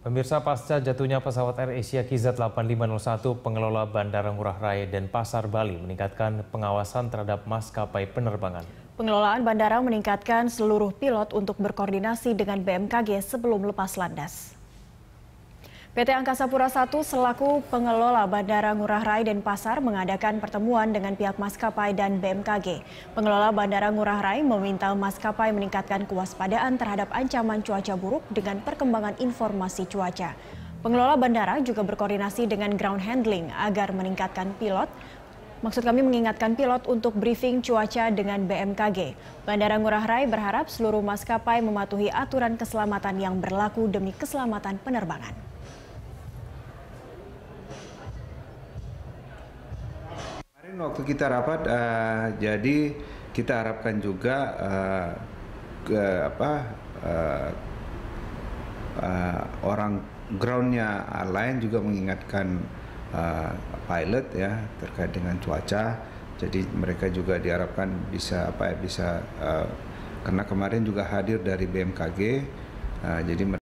Pemirsa pasca jatuhnya pesawat Air Asia KZ8501, pengelola Bandara Ngurah Rai dan Pasar Bali meningkatkan pengawasan terhadap maskapai penerbangan. Pengelolaan bandara meningkatkan seluruh pilot untuk berkoordinasi dengan BMKG sebelum lepas landas. PT Angkasa Pura I selaku pengelola Bandara Ngurah Rai dan Pasar mengadakan pertemuan dengan pihak maskapai dan BMKG. Pengelola Bandara Ngurah Rai meminta maskapai meningkatkan kewaspadaan terhadap ancaman cuaca buruk dengan perkembangan informasi cuaca. Pengelola bandara juga berkoordinasi dengan ground handling agar meningkatkan pilot, Maksud kami mengingatkan pilot untuk briefing cuaca dengan BMKG. Bandara Ngurah Rai berharap seluruh maskapai mematuhi aturan keselamatan yang berlaku demi keselamatan penerbangan. Kan waktu kita rapat uh, jadi kita harapkan juga uh, ke, apa uh, uh, orang groundnya lain juga mengingatkan uh, pilot ya terkait dengan cuaca jadi mereka juga diharapkan bisa apa ya bisa uh, karena kemarin juga hadir dari BMKG uh, jadi